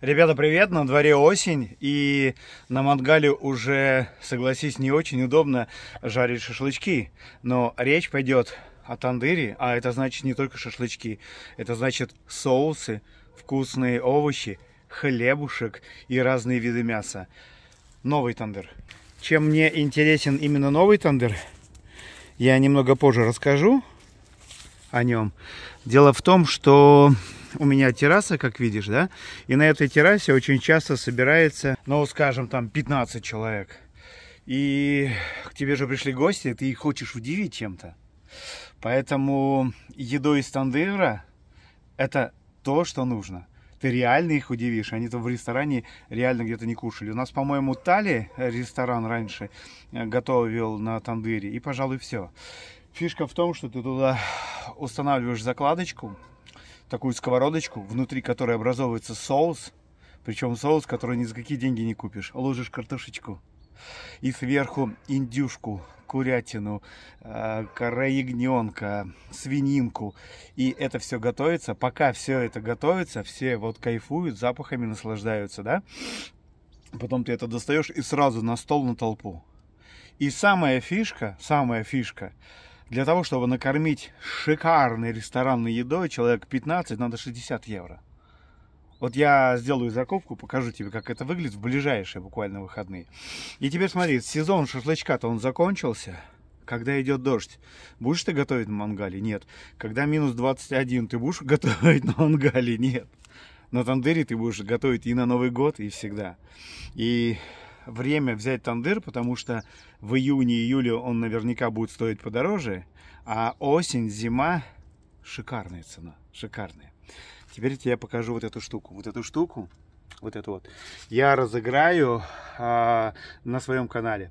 Ребята, привет! На дворе осень, и на мангале уже, согласись, не очень удобно жарить шашлычки. Но речь пойдет о тандыре, а это значит не только шашлычки, это значит соусы, вкусные овощи, хлебушек и разные виды мяса. Новый тандыр. Чем мне интересен именно новый тандыр, я немного позже расскажу о нем. Дело в том, что у меня терраса, как видишь, да, и на этой террасе очень часто собирается, ну, скажем, там 15 человек. И к тебе же пришли гости, ты их хочешь удивить чем-то. Поэтому едой из тандыра – это то, что нужно. Ты реально их удивишь. Они там в ресторане реально где-то не кушали. У нас, по-моему, Тали э, ресторан раньше э, готовил на тандыре. И, пожалуй, все. Фишка в том, что ты туда устанавливаешь закладочку, такую сковородочку, внутри которой образовывается соус, причем соус, который ни за какие деньги не купишь. Ложишь картошечку и сверху индюшку, курятину, э, коре свининку. И это все готовится. Пока все это готовится, все вот кайфуют, запахами наслаждаются, да? Потом ты это достаешь и сразу на стол на толпу. И самая фишка, самая фишка – для того, чтобы накормить шикарной ресторанной едой человек 15, надо 60 евро. Вот я сделаю закупку, покажу тебе, как это выглядит в ближайшие буквально выходные. И теперь смотри, сезон шашлычка-то он закончился. Когда идет дождь, будешь ты готовить на мангале? Нет. Когда минус 21, ты будешь готовить на мангале? Нет. На тандыре ты будешь готовить и на Новый год, и всегда. И время взять тандыр, потому что в июне-июле он наверняка будет стоить подороже, а осень, зима шикарная цена, шикарная. Теперь я покажу вот эту штуку. Вот эту штуку, вот эту вот, я разыграю а, на своем канале.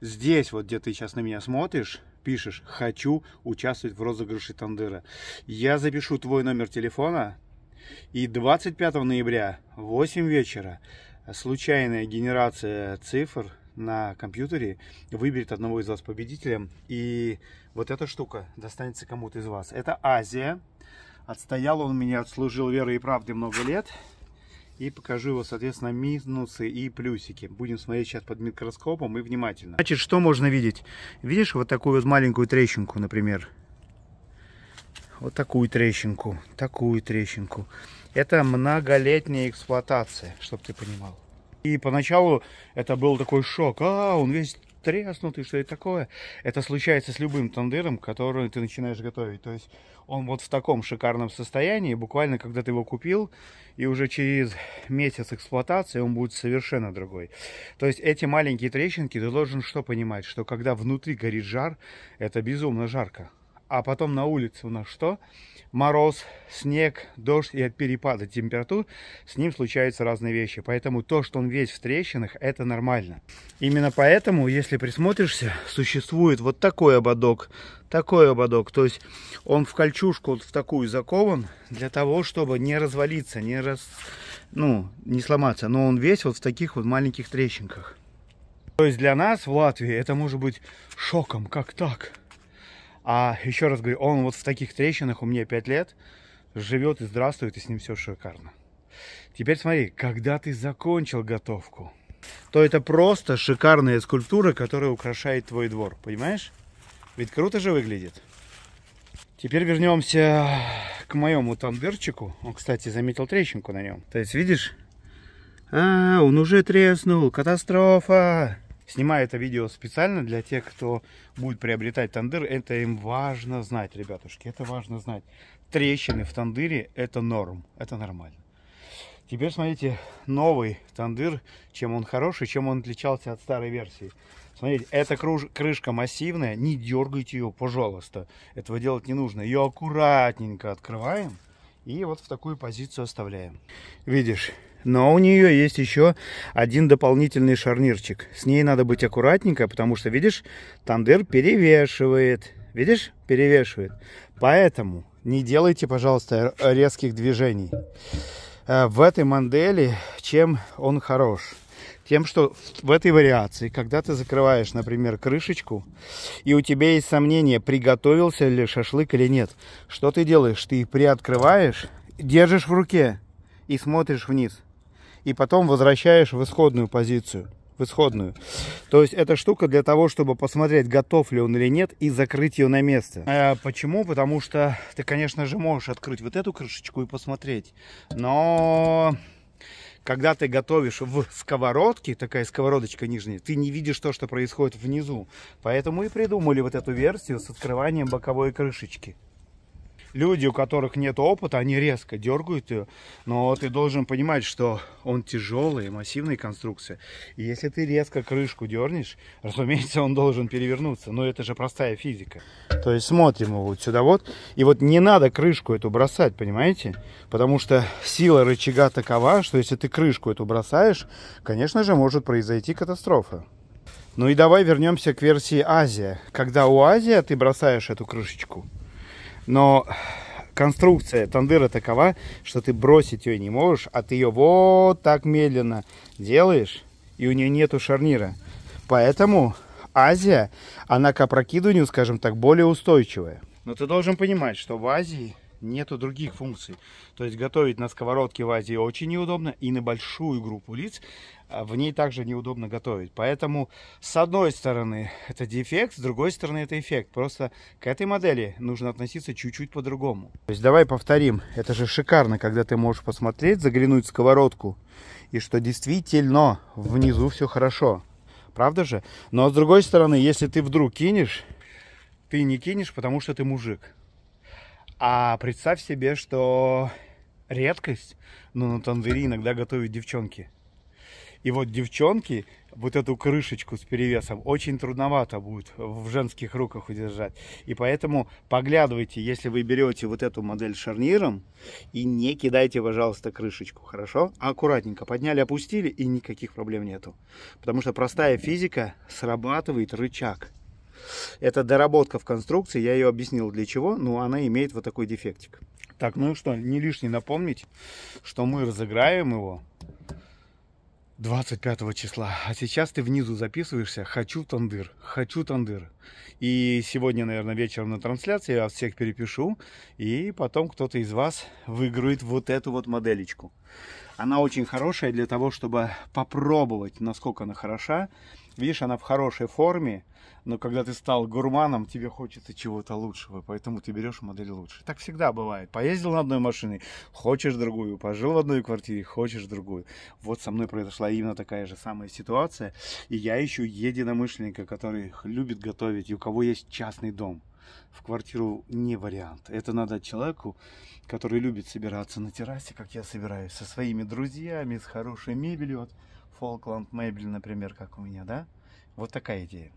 Здесь вот, где ты сейчас на меня смотришь, пишешь «Хочу участвовать в розыгрыше тандыра». Я запишу твой номер телефона, и 25 ноября 8 вечера случайная генерация цифр на компьютере, выберет одного из вас победителем, и вот эта штука достанется кому-то из вас. Это Азия. Отстоял он меня, отслужил веры и правды много лет. И покажу его, соответственно, минусы и плюсики. Будем смотреть сейчас под микроскопом и внимательно. Значит, что можно видеть? Видишь вот такую вот маленькую трещинку, например? Вот такую трещинку, такую трещинку. Это многолетняя эксплуатация, чтобы ты понимал. И поначалу это был такой шок. А, он весь треснутый, что это такое. Это случается с любым тандыром, который ты начинаешь готовить. То есть он вот в таком шикарном состоянии, буквально когда ты его купил, и уже через месяц эксплуатации он будет совершенно другой. То есть эти маленькие трещинки, ты должен что понимать, что когда внутри горит жар, это безумно жарко а потом на улице у нас что? Мороз, снег, дождь и от перепада температур с ним случаются разные вещи. Поэтому то, что он весь в трещинах, это нормально. Именно поэтому, если присмотришься, существует вот такой ободок, такой ободок. То есть он в кольчужку вот в такую закован для того, чтобы не развалиться, не, раз, ну, не сломаться. Но он весь вот в таких вот маленьких трещинках. То есть для нас в Латвии это может быть шоком, как так? А еще раз говорю, он вот в таких трещинах у меня 5 лет живет и здравствует, и с ним все шикарно. Теперь смотри, когда ты закончил готовку, то это просто шикарная скульптура, которая украшает твой двор, понимаешь? Ведь круто же выглядит. Теперь вернемся к моему тамберчику. Он, кстати, заметил трещинку на нем. То есть, видишь? А, он уже треснул. Катастрофа! Снимаю это видео специально для тех, кто будет приобретать тандыр. Это им важно знать, ребятушки, это важно знать. Трещины в тандыре – это норм, это нормально. Теперь смотрите, новый тандыр, чем он хороший, чем он отличался от старой версии. Смотрите, эта круж... крышка массивная, не дергайте ее, пожалуйста. Этого делать не нужно. Ее аккуратненько открываем и вот в такую позицию оставляем. Видишь, но у нее есть еще один дополнительный шарнирчик. С ней надо быть аккуратненько, потому что, видишь, тандыр перевешивает. Видишь, перевешивает. Поэтому не делайте, пожалуйста, резких движений. Э, в этой мандели чем он хорош? Тем, что в этой вариации, когда ты закрываешь, например, крышечку, и у тебя есть сомнение, приготовился ли шашлык или нет, что ты делаешь? Ты приоткрываешь, держишь в руке и смотришь вниз – и потом возвращаешь в исходную позицию. В исходную. То есть эта штука для того, чтобы посмотреть, готов ли он или нет, и закрыть ее на место. Э, а почему? Потому что ты, конечно же, можешь открыть вот эту крышечку и посмотреть. Но когда ты готовишь в сковородке, такая сковородочка нижняя, ты не видишь то, что происходит внизу. Поэтому и придумали вот эту версию с открыванием боковой крышечки люди, у которых нет опыта, они резко дергают ее. Но ты должен понимать, что он тяжелый, массивная конструкция. И если ты резко крышку дернешь, разумеется, он должен перевернуться. Но это же простая физика. То есть смотрим его вот сюда вот. И вот не надо крышку эту бросать, понимаете? Потому что сила рычага такова, что если ты крышку эту бросаешь, конечно же, может произойти катастрофа. Ну и давай вернемся к версии Азия. Когда у Азия ты бросаешь эту крышечку, но конструкция тандыра такова, что ты бросить ее не можешь, а ты ее вот так медленно делаешь, и у нее нету шарнира. Поэтому Азия, она к опрокидыванию, скажем так, более устойчивая. Но ты должен понимать, что в Азии нету других функций. То есть готовить на сковородке в Азии очень неудобно, и на большую группу лиц а, в ней также неудобно готовить. Поэтому, с одной стороны, это дефект, с другой стороны, это эффект. Просто к этой модели нужно относиться чуть-чуть по-другому. То есть давай повторим. Это же шикарно, когда ты можешь посмотреть, заглянуть в сковородку, и что действительно внизу все хорошо. Правда же? Но с другой стороны, если ты вдруг кинешь, ты не кинешь, потому что ты мужик. А представь себе, что редкость, ну, на тандыре иногда готовят девчонки – и вот девчонки вот эту крышечку с перевесом очень трудновато будет в женских руках удержать. И поэтому поглядывайте, если вы берете вот эту модель шарниром, и не кидайте, пожалуйста, крышечку, хорошо? Аккуратненько подняли, опустили, и никаких проблем нету. Потому что простая физика срабатывает рычаг. Это доработка в конструкции, я ее объяснил для чего, но она имеет вот такой дефектик. Так, ну и что, не лишний напомнить, что мы разыграем его 25 числа. А сейчас ты внизу записываешься «Хочу тандыр», «Хочу тандыр». И сегодня, наверное, вечером на трансляции я всех перепишу, и потом кто-то из вас выиграет вот эту вот моделечку. Она очень хорошая для того, чтобы попробовать, насколько она хороша, Видишь, она в хорошей форме, но когда ты стал гурманом, тебе хочется чего-то лучшего, поэтому ты берешь модель лучше. Так всегда бывает. Поездил на одной машине, хочешь другую, пожил в одной квартире, хочешь другую. Вот со мной произошла именно такая же самая ситуация, и я ищу единомышленника, который любит готовить, и у кого есть частный дом в квартиру не вариант. Это надо человеку, который любит собираться на террасе, как я собираюсь, со своими друзьями, с хорошей мебелью. Фолкланд мебель, например, как у меня, да? Вот такая идея.